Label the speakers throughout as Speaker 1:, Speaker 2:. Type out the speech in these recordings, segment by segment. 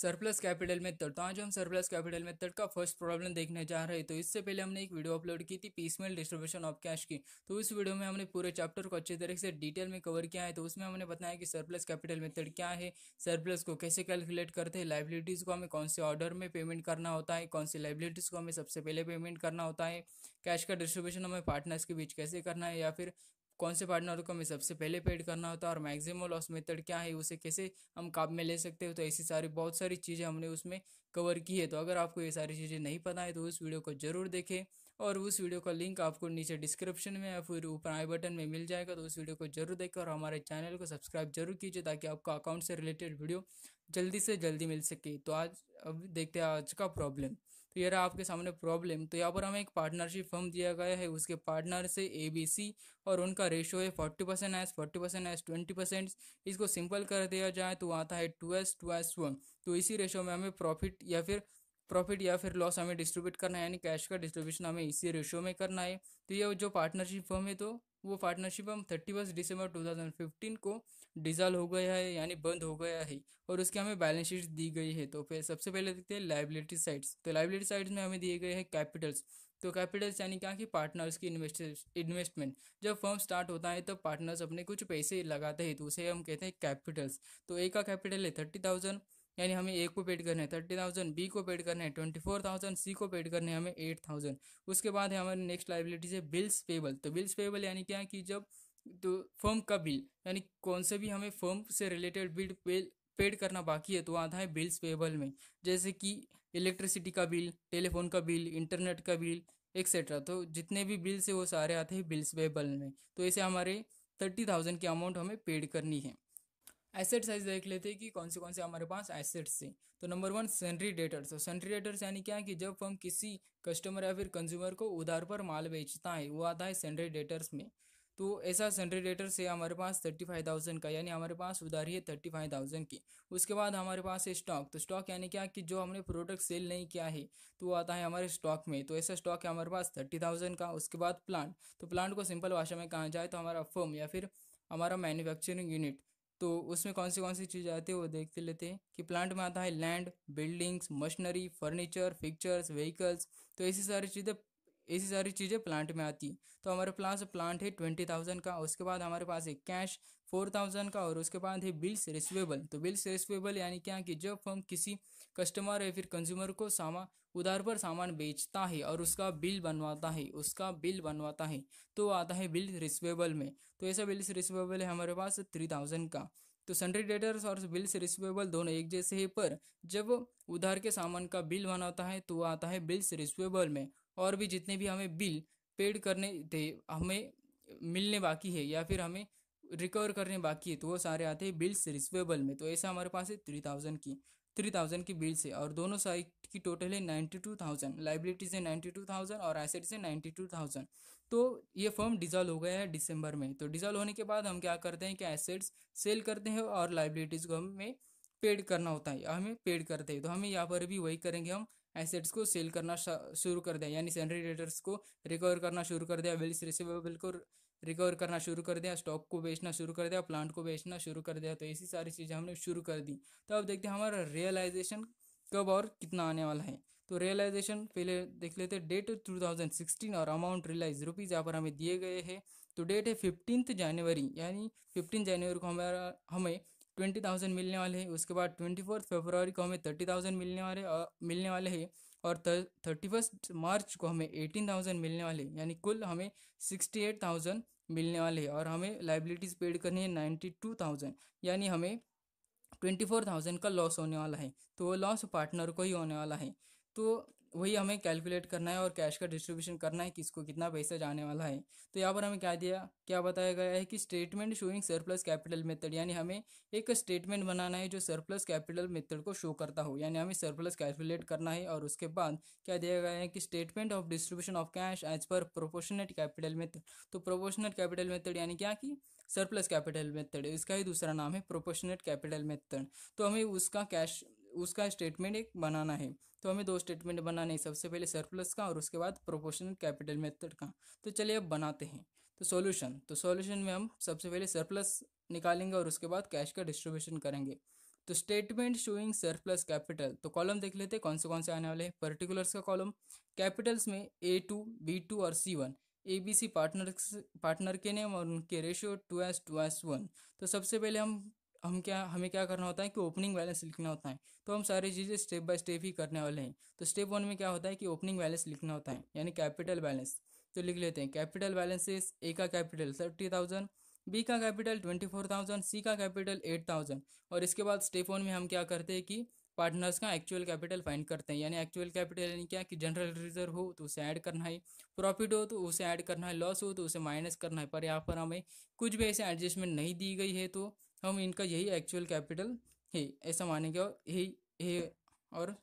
Speaker 1: surplus capital method तो आज हम सरप्लस कैपिटल मेथड का फर्स्ट प्रॉब्लम देखने जा रहे हैं तो इससे पहले हमने एक वीडियो अपलोड की थी पीसमेल डिस्ट्रीब्यूशन ऑफ कैश की तो उस वीडियो में हमने पूरे चैप्टर को अच्छे तरीके से डिटेल में कवर किया है तो उसमें हमने बताया कि सरप्लस कैपिटल मेथड क्या है सरप्लस को कैसे कैलकुलेट करते हैं लाइबिलिटीज़ को हमें कौन से ऑर्डर में पेमेंट करना होता है कौन सी लाइबिलिटीज़ को हमें सबसे पहले पेमेंट करना होता है कैश का डिस्ट्रीब्यूशन हमें पार्टनर्स के बीच कैसे करना है या फिर कौन से पार्टनर को हमें सबसे पहले पेड करना होता है और मैक्सिमम लॉस मेथड क्या है उसे कैसे हम काब में ले सकते हो तो ऐसी सारी बहुत सारी चीज़ें हमने उसमें कवर की है तो अगर आपको ये सारी चीज़ें नहीं पता है तो उस वीडियो को ज़रूर देखें और उस वीडियो का लिंक आपको नीचे डिस्क्रिप्शन में या फिर ऊपर आई बटन में मिल जाएगा तो उस वीडियो को जरूर देखें और हमारे चैनल को सब्सक्राइब जरूर कीजिए ताकि आपको अकाउंट से रिलेटेड वीडियो जल्दी से जल्दी मिल सके तो आज अब देखते हैं आज का प्रॉब्लम तो ये रहा आपके सामने प्रॉब्लम तो यहाँ पर हमें एक पार्टनरशिप फर्म दिया गया है उसके पार्टनर से ए बी सी और उनका रेशो है forty percent is forty percent is twenty percent इसको सिंपल कर दिया जाए तो आता है two S to S one तो इसी रेशो में हमें प्रॉफिट या फिर प्रॉफिट या फिर लॉस हमें डिस्ट्रीब्यूट करना है यानी कैश का डिस्ट्रीब्यूशन हमें इसी रेशो में करना है तो ये जो पार्टनरशिप फर्म है तो वो पार्टनरशिप हम थर्टी फर्स्ट दिसंबर टू थाउजेंड फिफ्टीन को डिज़ाल्व हो गया है यानी बंद हो गया है और उसके हमें बैलेंस शीट दी गई है तो फिर सबसे पहले देखते हैं लाइबिलिटी साइड्स तो लाइबिलिटी साइड्स में हमें दिए गए हैं कैपिटल्स तो कैपिटल्स यानी क्या कि पार्टनर्स की इन्वेस्टमेंट जब फर्म स्टार्ट होता है तो पार्टनर्स अपने कुछ पैसे लगाते हैं तो उसे हम कहते हैं कैपिटल्स तो ए का कैपिटल है थर्टी थाउजेंड यानी हमें ए को पेड करना है थर्टी थाउजेंड बी को पेड करना है ट्वेंटी फोर थाउजेंड सी को पेड करना है हमें एट थाउजेंड उसके बाद है हमारी नेक्स्ट लाइबिलिटीज है बिल्स पेबल तो बिल्स पेबल यानी क्या कि जब तो फर्म का बिल यानी कौन से भी हमें फर्म से रिलेटेड बिल पेड करना बाकी है तो आता है बिल्स पेबल में जैसे कि इलेक्ट्रिसिटी का बिल टेलीफोन का बिल इंटरनेट का बिल एक्सेट्रा तो जितने भी बिल्स है वो सारे आते हैं बिल्स पेबल में तो ऐसे हमारे थर्टी थाउजेंड की अमाउंट हमें पेड करनी है एसेट साइज देख लेते हैं कि कौन से कौन से हमारे पास एसेट्स हैं तो नंबर वन सेंट्री डेटर्स तो सेंट्री डेटर्स यानी क्या है कि जब हम किसी कस्टमर या फिर कंज्यूमर को उधार पर माल बेचता है वो आता है सेंट्री डेटर्स में तो ऐसा जनरेटर से हमारे पास थर्टी फाइव थाउजेंड का यानी हमारे पास उधारी है थर्टी फाइव थाउजेंड की उसके बाद हमारे पास है स्टॉक तो स्टॉक यानी क्या कि जो हमने प्रोडक्ट सेल नहीं किया है तो वो आता है हमारे स्टॉक में तो ऐसा स्टॉक है हमारे पास थर्टी थाउजेंड का उसके बाद प्लांट तो प्लांट को सिंपल भाषा में कहा जाए तो हमारा फर्म या फिर हमारा मैन्युफैक्चरिंग यूनिट तो उसमें कौन सी कौन सी चीज़ आती है वो देखते लेते हैं कि प्लांट में आता है land buildings machinery furniture fixtures vehicles तो ऐसी सारी चीज़ें ऐसी सारी चीज़ें प्लांट में आती तो हमारे पास प्लांट है ट्वेंटी थाउजेंड का उसके बाद हमारे पास है कैश फोर थाउजेंड का और उसके बाद है बिल्स रिसिवेबल तो बिल्स रिसिवेबल यानी क्या कि जब हम किसी कस्टमर या फिर कंज्यूमर को सामान उधार पर सामान बेचता है और उसका बिल बनवाता है उसका बिल बनवाता है तो आता है बिल रिसिवेबल में तो ऐसा बिल्स रिसिवेबल है हमारे पास थ्री थाउजेंड का तो सन्ड्री डेटर्स और बिल्स रिसिवेबल दोनों एक जैसे हैं पर जब उधार के सामान का बिल बनाता है तो आता है बिल्स रिसिवेबल में और भी जितने भी हमें बिल पेड करने थे हमें मिलने बाकी है या फिर हमें रिकवर करने बाकी है तो वो सारे आते हैं बिल्स रिसीवेबल में तो ऐसा हमारे पास है थ्री थाउजेंड की थ्री थाउजेंड की बिल्स है और दोनों साइड की टोटल है नाइन्टी टू थाउजेंड लाइबिलिटीज है नाइन्टी टू थाउजेंड और एसेट्स है नाइन्टी टू थाउजेंड तो ये फर्म डिजॉल्व हो गया है दिसंबर में तो डिजॉल्व होने के बाद हम क्या करते हैं कि एसेट्स सेल करते हैं और लाइबिलिटीज को हमें पेड करना होता है हमें पेड करते हैं तो हमें यहाँ पर भी वही करेंगे हम एसेट्स को सेल करना शुरू कर दिया यानी सैलरी रेटर्स को रिकवर करना शुरू कर दिया बिल्स रिसिवेबल को रिकवर करना शुरू कर दिया स्टॉक को बेचना शुरू कर दिया प्लांट को बेचना शुरू कर दिया तो ऐसी सारी चीज़ें हमने शुरू कर दी तो अब देखते हैं हमारा रियलाइजेशन कब और कितना आने वाला है तो रियलाइजेशन पहले देख लेते हैं डेट टू थाउजेंड सिक्सटीन और अमाउंट रियलाइज रुपीज़ यहाँ पर हमें दिए गए हैं तो डेट है फिफ्टींथ जनवरी यानी फिफ्टीन जनवरी को हमारा हमें ट्वेंटी थाउजेंड मिलने वाले हैं उसके बाद ट्वेंटी फोर्थ फेबरवरी को हमें थर्टी थाउजेंड मिलने वाले मिलने वाले हैं और थर्टी फर्स्ट मार्च को हमें एटीन थाउजेंड मिलने वाले हैं यानी कुल हमें सिक्सटी एट थाउजेंड मिलने वाले हैं और हमें लाइबिलिटीज़ पेड करनी है नाइन्टी टू थाउजेंड यानी हमें ट्वेंटी फोर थाउजेंड का लॉस होने वाला है तो वो लॉस पार्टनर को ही होने वाला है तो वही हमें कैलकुलेट करना है और कैश का डिस्ट्रीब्यूशन करना है किसको कितना पैसा जाने वाला है तो यहाँ पर हमें क्या दिया क्या बताया गया है कि statement showing surplus capital method यानी हमें एक स्टेटमेंट बनाना है जो सरप्लस कैपिटल मेथड को शो करता हो यानी हमें सरप्लस कैलकुलेट करना है और उसके बाद क्या दिया गया है कि statement of distribution of cash as per proportionate capital method तो प्रोपोर्शनेट कैपिटल मेथड यानी क्या कि सरप्लस कैपिटल मेथड इसका ही दूसरा नाम है प्रोपोर्शनेट कैपिटल मेथड तो हमें उसका कैश उसका स्टेटमेंट एक बनाना है तो हमें दो स्टेटमेंट बनाने हैं सबसे पहले सरप्लस का और उसके बाद प्रोपोर्शनल कैपिटल मेथड का तो चलिए अब बनाते हैं तो सॉल्यूशन तो सॉल्यूशन में हम सबसे पहले सरप्लस निकालेंगे और उसके बाद कैश का डिस्ट्रीब्यूशन करेंगे तो स्टेटमेंट शोइंग सरप्लस कैपिटल तो कॉलम देख लेते हैं कौन से कौन से आने वाले हैं पर्टिकुलर्स का कॉलम कैपिटल्स में ए टू बी टू और C one A B C partner partner के नेम और उनके ratio two S to S one तो सबसे पहले हम हम क्या हमें क्या करना होता है कि ओपनिंग बैलेंस लिखना होता है तो हम सारी चीज़ें स्टेप बाय स्टेप ही करने वाले हैं तो स्टेप वन में क्या होता है कि ओपनिंग बैलेंस लिखना होता है यानी कैपिटल बैलेंस तो लिख लेते हैं कैपिटल बैलेंसेस ए का कैपिटल थर्टी बी का capital twenty four thousand C का कैपिटल एट थाउजेंड और इसके बाद स्टेप वन में हम क्या करते हैं कि पार्टनर्स का एक्चुअल कैपिटल फाइंड करते हैं यानी एक्चुअल कैपिटल यानी क्या कि जनरल रिजर्व हो तो उसे ऐड करना है प्रॉफिट हो तो उसे ऐड करना है लॉस हो तो उसे माइनस करना है पर यहाँ पर हमें कुछ भी ऐसे एडजस्टमेंट नहीं दी गई है तो हम इनका यही एक्चुअल कैपिटल है ऐसा मानेंगे और यही है और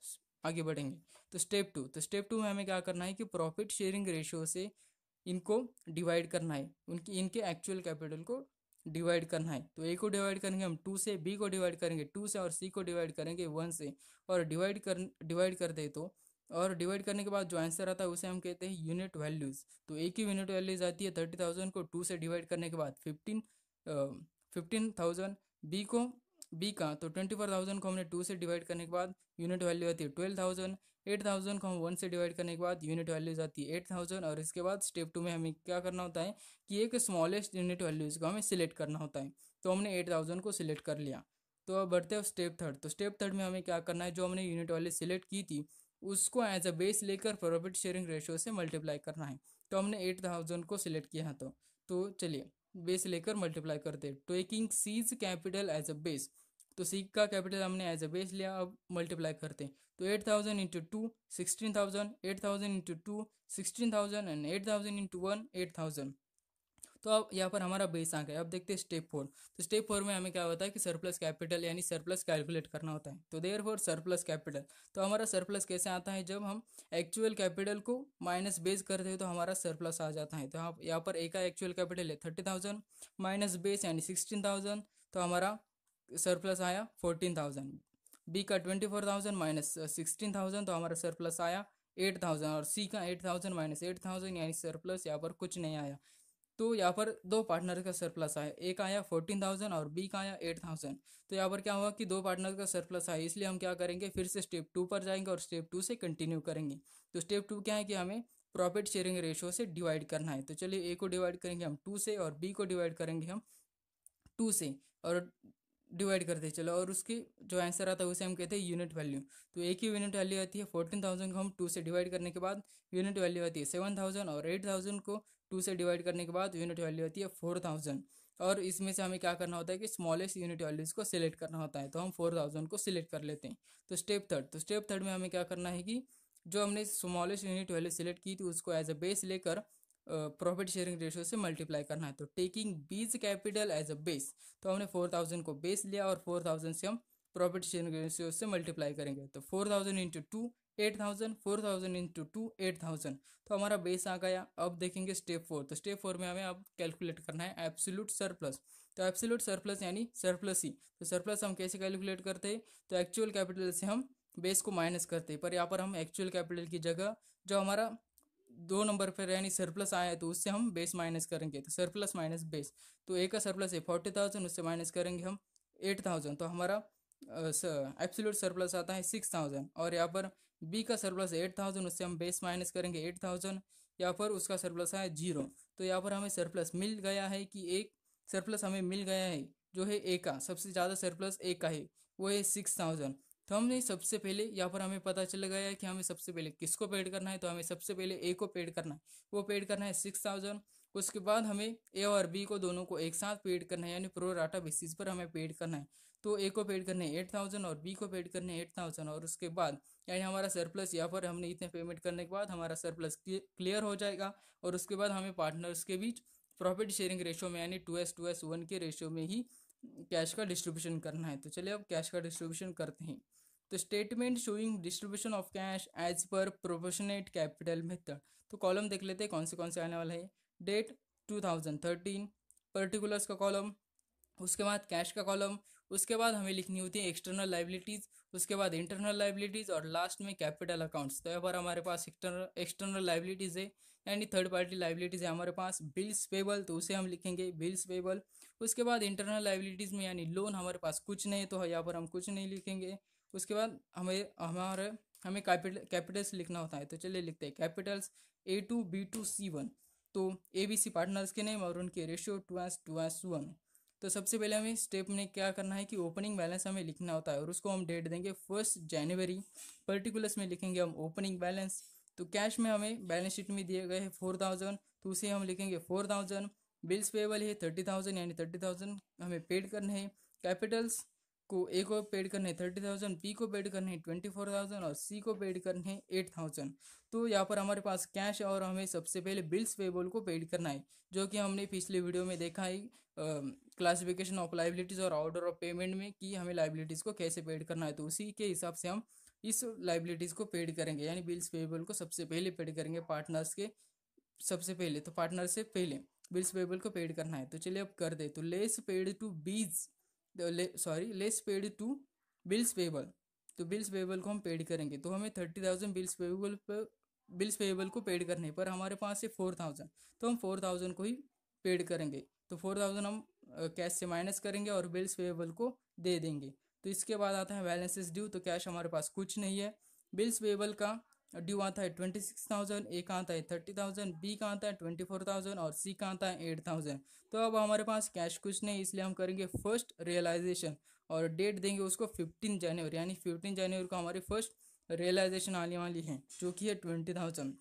Speaker 1: आगे बढ़ेंगे तो स्टेप टू तो स्टेप टू में हमें क्या करना है कि प्रॉफिट शेयरिंग रेशियो से इनको डिवाइड करना है उनकी इनके एक्चुअल कैपिटल को डिवाइड करना है तो ए को डिवाइड करेंगे हम टू से बी को डिवाइड करेंगे टू से और सी को डिवाइड करेंगे वन से और डिवाइड कर डिवाइड कर दे तो और डिवाइड करने के बाद जो आंसर आता है उसे हम कहते हैं यूनिट वैल्यूज़ तो एक ही यूनिट वैल्यूज आती है थर्टी थाउजेंड को टू से डिवाइड करने के बाद फिफ्टीन फिफ्टीन थाउजेंड बी को बी का तो ट्वेंटी फोर थाउजेंड को हमने टू से डिवाइड करने के बाद यूनिट वैल्यू आती है ट्वेल्व थाउजेंड एट थाउजेंड को हम वन से डिवाइड करने के बाद यूनिट वैल्यूज आती है एट थाउजेंड और इसके बाद स्टेप टू में हमें क्या करना होता है कि एक स्मॉलेस्ट यूनिट वैल्यूज को हमें सिलेक्ट करना होता है तो हमने एट थाउजेंड को सिलेक्ट कर लिया तो अब बढ़ते हैं स्टेप थर्ड तो स्टेप थर्ड में हमें क्या करना है जो हमने यूनिट वैल्यू सिलेक्ट की थी उसको एज अ बेस लेकर प्रॉफिट शेयरिंग रेशियो से मल्टीप्लाई करना है तो हमने एट थाउजेंड को सिलेक्ट किया तो तो चलिए बेस लेकर मल्टीप्लाई करते हैं taking C's capital as a base तो सी का कैपिटल हमने एज अ बेस लिया अब मल्टीप्लाई करते हैं तो eight thousand into two sixteen thousand eight thousand into two sixteen thousand and eight thousand into one eight thousand तो अब यहाँ पर हमारा बेस आ गया अब देखते हैं स्टेप फोर तो स्टेप फोर में हमें क्या होता है कि सरप्लस कैपिटल यानी सरप्लस कैलकुलेट करना होता है तो देयर फॉर सरप्लस कैपिटल तो हमारा सरप्लस कैसे आता है जब हम एक्चुअल कैपिटल को माइनस बेस करते हैं तो हमारा सरप्लस आ जाता है तो आप यहाँ पर एक का एक्चुअल कैपिटल है थर्टी थाउजेंड माइनस बेस यानी सिक्सटीन थाउजेंड तो हमारा सरप्लस आया फोर्टीन थाउजेंड बी का twenty four thousand minus sixteen thousand तो हमारा सरप्लस आया एट थाउजेंड और सी का eight thousand minus eight thousand यानी सरप्लस यहाँ पर कुछ नहीं आया तो यहाँ पर दो पार्टनर का सरप्लस आया एक आया फोर्टीन थाउजेंड और बी का आया एट थाउजेंड तो यहाँ पर क्या हुआ कि दो पार्टनर का सरप्लस आया इसलिए हम क्या करेंगे फिर से स्टेप टू पर जाएंगे और स्टेप टू से कंटिन्यू करेंगे तो स्टेप टू क्या है कि हमें प्रॉफिट शेयरिंग रेशियो से डिवाइड करना है तो चलिए ए को डिवाइड करेंगे हम टू से और बी को डिवाइड करेंगे हम टू से और डिवाइड करते चलो और उसकी जो आंसर आता है उसे हम कहते हैं यूनिट वैल्यू तो एक ही यूनिट वैल्यू आती है फोर्टीन थाउजेंड को हम टू से डिवाइड करने के बाद यूनिट वैल्यू आती है सेवन थाउजेंड और एट थाउजेंड को टू से डिवाइड करने के बाद यूनिट वैल्यू होती है फोर थाउजेंड और इसमें से हमें क्या करना होता है कि स्मॉलेस्ट यूनिट वैल्यूज़ को सिलेक्ट करना होता है तो हम फोर थाउजेंड को सिलेक्ट कर लेते हैं तो स्टेप थर्ड तो स्टेप थर्ड में हमें क्या करना है कि जो हमने स्मॉलेस्ट यूनिट वैल्यू सिलेक्ट की थी उसको एज अ बेस लेकर प्रॉफिट शेयरिंग रेशियो से मल्टीप्लाई करना है तो टेकिंग बीज कैपिटल एज अ बेस तो हमने फोर थाउजेंड को बेस लिया और फोर थाउजेंड से हम प्रॉफिट शेयरिंग रेशियो से मल्टीप्लाई करेंगे तो four thousand into two eight thousand four thousand into two eight thousand तो हमारा बेस आ गया अब देखेंगे स्टेप फोर तो स्टेप फोर में हमें अब कैलकुलेट करना है एब्सोल्यूट सरप्लस तो एब्सोल्यूट सरप्लस यानी सरप्लस ही तो सरप्लस हम कैसे कैलकुलेट करते हैं तो एक्चुअल कैपिटल से हम बेस को माइनस करते हैं पर यहाँ पर हम एक्चुअल कैपिटल की जगह जो हमारा दो नंबर पर यानी सरप्लस आया है तो उससे हम बेस माइनस करेंगे तो सरप्लस माइनस बेस तो ए का सरप्लस है फोर्टी थाउजेंड उससे माइनस करेंगे हम एट थाउजेंड तो हमारा एब्सोल्यूट सरप्लस आता है सिक्स थाउजेंड और यहाँ पर बी का सरप्लस एट थाउजेंड उससे हम बेस माइनस करेंगे एट थाउजेंड या पर उसका सरप्लस है जीरो तो यहाँ पर हमें सरप्लस मिल गया है कि एक सरप्लस हमें मिल गया है जो है ए का सबसे ज़्यादा सरप्लस ए का है वो है सिक्स थाउजेंड तो हमने सबसे पहले यहाँ पर हमें पता चल गया है कि हमें सबसे पहले किसको पेड करना है तो हमें सबसे पहले ए को पेड करना है वो पेड करना है सिक्स थाउजेंड उसके बाद हमें ए और बी को दोनों को एक साथ पेड करना है यानी प्रो राटा बेसिस पर हमें पेड करना है तो ए को पेड करना है एट थाउजेंड और बी को पेड करना है एट थाउजेंड और उसके बाद यानी हमारा सरप्लस यहाँ पर हमने इतने पेमेंट करने के बाद हमारा सरप्लस क्लियर हो जाएगा और उसके बाद हमें पार्टनर्स के बीच प्रॉफिट शेयरिंग रेशो में यानी two S to S one के रेशो में ही कैश का डिस्ट्रीब्यूशन करना है तो चलिए अब कैश का डिस्ट्रीब्यूशन करते हैं तो statement showing distribution of cash as per proportionate capital method तो कॉलम देख लेते हैं कौन से कौन से आने वाला है डेट 2013 पर्टिकुलर्स का कॉलम उसके बाद कैश का कॉलम उसके बाद हमें लिखनी होती है एक्सटर्नल लाइबिलिटीज़ उसके बाद इंटरनल लाइबिलिटीज़ और लास्ट में कैपिटल अकाउंट्स तो यहाँ पर हमारे पास एक्सटर्नल एक्सटर्नल लाइबिलिटीज़ है यानी थर्ड पार्टी लाइबिलिटीज़ है हमारे पास बिल्स पेबल तो उसे हम लिखेंगे बिल्स पेबल उसके बाद इंटरनल लाइबिलिटीज़ में यानी लोन हमारे पास कुछ नहीं तो यहाँ पर हम कुछ नहीं लिखेंगे उसके बाद हमें हमारे हमें कैपिटल कैपिटल्स लिखना होता है तो चलिए लिखते हैं capitals A two B two C one तो ए बी सी पार्टनर्स के नेम और उनके ratio two S to S one तो सबसे पहले हमें स्टेप में क्या करना है कि ओपनिंग बैलेंस हमें लिखना होता है और उसको हम डेट देंगे फर्स्ट जनवरी पर्टिकुलर्स में लिखेंगे हम ओपनिंग बैलेंस तो कैश में हमें बैलेंस शीट में दिए गए हैं फोर थाउजेंड तो उसे हम लिखेंगे फोर थाउजेंड बिल्स पेबल है थर्टी थाउजेंड यानी थर्टी थाउजेंड हमें पेड करने हैं कैपिटल्स को ए को पेड करने थर्टी थाउजेंड बी को पेड करने ट्वेंटी फोर थाउजेंड और सी को पेड करने एट थाउजेंड तो यहाँ पर हमारे पास कैश और हमें सबसे पहले बिल्स पेबल को पेड करना है जो कि हमने पिछले वीडियो में देखा है क्लासिफिकेशन ऑफ लाइबिलिटीज़ और ऑर्डर ऑफ पेमेंट में कि हमें लाइबिलिटीज़ को कैसे पेड करना है तो उसी के हिसाब से हम इस लाइबिलिटीज़ को पेड करेंगे यानी बिल्स पेबल को सबसे पहले पेड करेंगे पार्टनर्स के सबसे पहले तो पार्टनर से पहले बिल्स पेबल को पेड करना है तो चलिए अब कर दे तो less paid to B's sorry less paid to bills payable तो बिल्स पेबल तो को हम पेड करेंगे तो हमें थर्टी थाउजेंड बिल्स पेबल पर बिल्स पेबल को पेड करने पर हमारे पास है फोर थाउजेंड तो हम फोर थाउजेंड को ही पेड करेंगे तो फोर थाउजेंड हम कैश से माइनस करेंगे और बिल्स पेबल को दे देंगे तो इसके बाद आता है बैलेंसेस ड्यू तो कैश हमारे पास कुछ नहीं है बिल्स पेबल का ड्यू आता है ट्वेंटी सिक्स थाउजेंड ए का आता है थर्टी थाउजेंड बी का आता है ट्वेंटी फोर थाउजेंड और सी का आता है एट थाउजेंड तो अब हमारे पास कैश कुछ नहीं इसलिए हम करेंगे फर्स्ट रियलाइजेशन और डेट देंगे उसको फिफ्टीन जनवरी यानी फिफ्टीन जनवरी को हमारी फर्स्ट रियलाइजेशन आने वाली है जो कि है ट्वेंटी थाउजेंड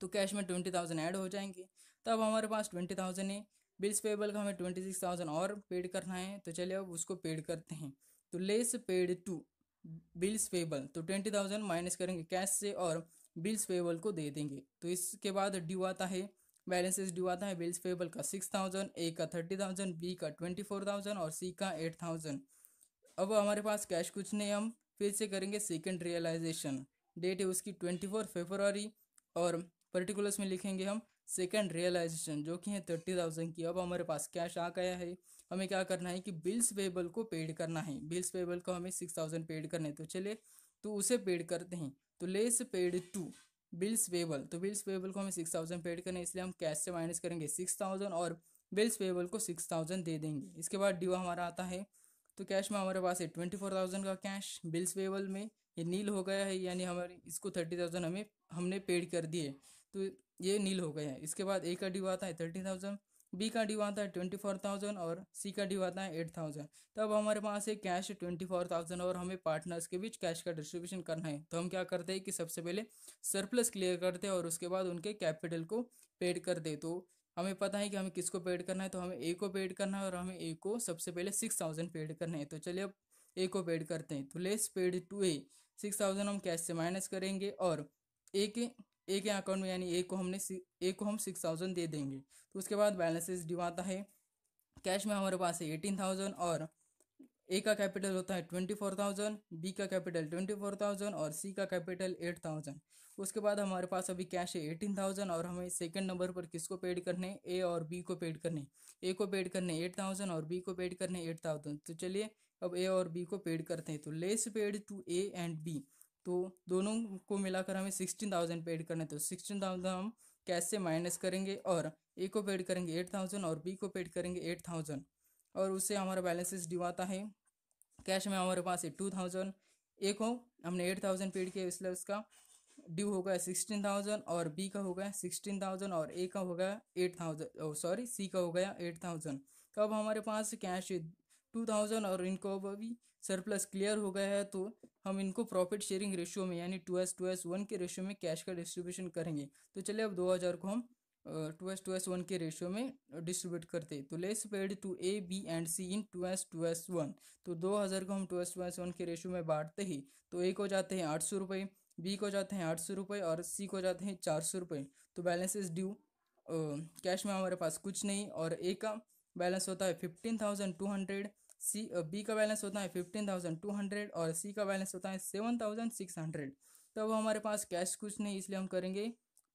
Speaker 1: तो कैश में ट्वेंटी थाउजेंड ऐड हो जाएंगे तब हमारे पास ट्वेंटी थाउजेंड है बिल्स पेबल का हमें ट्वेंटी सिक्स थाउजेंड और पेड करना है तो चलिए अब उसको पेड करते हैं तो less paid to bills payable तो ट्वेंटी थाउजेंड माइनस करेंगे कैश से और बिल्स पेबल को दे देंगे तो इसके बाद ड्यू आता है बैलेंसेस ड्यू आता है बिल्स पेबल का सिक्स थाउजेंड ए का थर्टी थाउजेंड बी का ट्वेंटी फोर थाउजेंड और सी का एट थाउजेंड अब हमारे पास कैश कुछ नहीं हम फिर से करेंगे सेकेंड रियलाइजेशन डेट है उसकी ट्वेंटी फोर फेबरवरी और पर्टिकुलर्स में लिखेंगे हम सेकेंड रियलाइजेशन जो कि है थर्टी थाउजेंड की अब हमारे पास कैश आ गया है हमें क्या करना है कि बिल्स पेबल को पेड करना है बिल्स पेबल को हमें सिक्स थाउजेंड पेड करने तो चले तो उसे पेड करते हैं तो less paid to bills payable तो बिल्स पेबल को हमें सिक्स थाउजेंड पेड करना है इसलिए हम कैश से माइनस करेंगे सिक्स थाउजेंड और बिल्स पेबल को सिक्स थाउजेंड दे देंगे इसके बाद ड्यू हमारा आता है तो कैश में हमारे पास है ट्वेंटी फोर थाउजेंड का कैश बिल्स पेबल में ये नील हो गया है यानी हमारे इसको थर्टी थाउजेंड हमें हमने पेड कर दिए तो ये नील हो गया है इसके बाद ए का ड्यू आता है थर्टी थाउजेंड बी का ड्यू आता है ट्वेंटी फोर थाउजेंड और सी का ड्यू आता है एट थाउजेंड तब हमारे पास है कैश ट्वेंटी फोर थाउजेंड और हमें पार्टनर्स के बीच कैश का डिस्ट्रीब्यूशन करना है तो हम क्या करते हैं कि सबसे पहले सरप्लस क्लियर करते हैं और उसके बाद उनके कैपिटल को पेड कर दे तो हमें पता है कि हमें किसको पेड करना है तो हमें ए को पेड करना है और हमें ए को सबसे पहले सिक्स थाउजेंड पेड करना है तो चलिए अब ए को पेड करते हैं तो less paid to A six thousand हम कैश से माइनस करेंगे और ए के ए के अकाउंट में यानी ए को हमने ए को हम सिक्स थाउजेंड दे देंगे तो उसके बाद बैलेंसेस ड्यू आता है कैश में हमारे पास है एटीन थाउजेंड और ए का कैपिटल होता है ट्वेंटी फोर थाउजेंड बी का कैपिटल ट्वेंटी फोर थाउजेंड और सी का कैपिटल एट थाउजेंड उसके बाद हमारे पास अभी कैश है एटीन थाउजेंड और हमें सेकंड नंबर पर किसको पेड करने ए और बी को पेड करने ए को पेड करने एट थाउजेंड और बी को पेड करने एट थाउजेंड तो चलिए अब ए और बी को पेड करते हैं तो less paid to A and B तो दोनों को मिलाकर हमें सिक्सटीन थाउजेंड पे एड करना है तो सिक्सटीन थाउजेंड हम कैश से माइनस करेंगे और ए को पेड करेंगे एट थाउजेंड और बी को पेड करेंगे एट थाउजेंड और उससे हमारा बैलेंसेस ड्यू आता है कैश में हमारे पास है टू थाउजेंड ए को हमने एट थाउजेंड पेड किया इसलिए उसका ड्यू हो गया सिक्सटीन थाउजेंड और बी का हो गया सिक्सटीन थाउजेंड और ए का हो गया एट थाउजेंड सॉरी सी का हो गया एट थाउजेंड तो अब हमारे पास कैश टू थाउजेंड और इनको अभी सरप्लस क्लियर हो गया है तो हम इनको प्रॉफिट शेयरिंग रेशियो में यानी two S to S one के रेशियो में कैश का डिस्ट्रीब्यूशन करेंगे तो चलिए अब दो हज़ार को हम two S to S one के रेशियो में डिस्ट्रीब्यूट करते तो less paid to A B and C in two S to S one तो दो हज़ार को हम two S to S one के रेशियो में बांटते ही तो ए को जाते हैं आठ सौ रुपये बी को जाते हैं आठ सौ रुपये और सी को जाते हैं चार सौ रुपये तो बैलेंस इज ड्यू कैश में हमारे पास कुछ नहीं और ए का बैलेंस होता है fifteen thousand two hundred C B का बैलेंस होता है फिफ्टीन थाउजेंड टू हंड्रेड और सी का बैलेंस होता है सेवन थाउजेंड सिक्स हंड्रेड तो अब हमारे पास कैश कुछ नहीं इसलिए हम करेंगे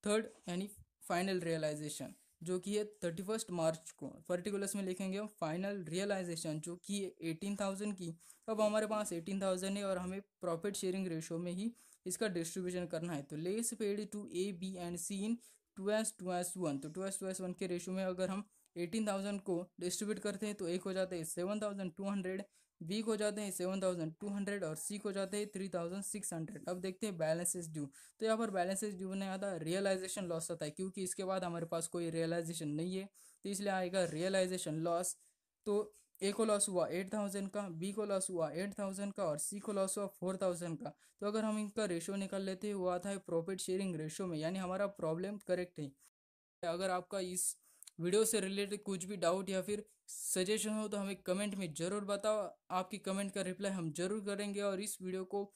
Speaker 1: थर्ड यानी फाइनल रियलाइजेशन जो कि है थर्टी फर्स्ट मार्च को पर्टिकुलर्स में लिखेंगे हम फाइनल रियलाइजेशन जो कि है एटीन थाउजेंड की अब हमारे पास एटीन थाउजेंड है और हमें प्रॉफिट शेयरिंग रेशो में ही इसका डिस्ट्रीब्यूशन करना है तो less paid to A B and C in two S to S one two is S to S one के रेशो में अगर हम एटीन थाउजेंड को डिस्ट्रीब्यूट करते हैं तो एक हो जाते हैं seven thousand two hundred B को जाते हैं सेवन थाउजेंड टू हंड्रेड और सी को जाते हैं थ्री थाउजेंड सिक्स हंड्रेड अब देखते हैं बैलेंसेस ड्यू तो यहाँ पर बैलेंसेस ड्यू नहीं आता रियलाइजेशन लॉस आता है क्योंकि इसके बाद हमारे पास कोई रियलाइजेशन नहीं है तो इसलिए आएगा रियलाइजेशन लॉस तो ए को लॉस हुआ एट थाउजेंड का बी को लॉस हुआ एट थाउजेंड का और सी को लॉस हुआ फोर थाउजेंड का तो अगर हम इनका रेशो निकाल लेते हैं वो आता है प्रॉफिट शेयरिंग रेशो में यानी हमारा प्रॉब्लम करेक्ट है अगर आपका इस वीडियो से रिलेटेड कुछ भी डाउट या फिर सजेशन हो तो हमें कमेंट में ज़रूर बताओ आपकी कमेंट का रिप्लाई हम जरूर करेंगे और इस वीडियो को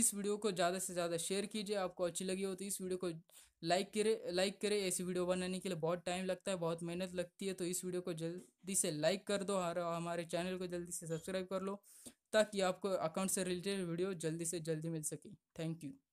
Speaker 1: इस वीडियो को ज़्यादा से ज़्यादा शेयर कीजिए आपको अच्छी लगी हो तो इस वीडियो को लाइक करे लाइक करे ऐसी वीडियो बनाने के लिए बहुत टाइम लगता है बहुत मेहनत लगती है तो इस वीडियो को जल्दी से लाइक कर दो और हमारे चैनल को जल्दी से सब्सक्राइब कर लो ताकि आपको अकाउंट से रिलेटेड वीडियो जल्दी से जल्दी मिल सके थैंक यू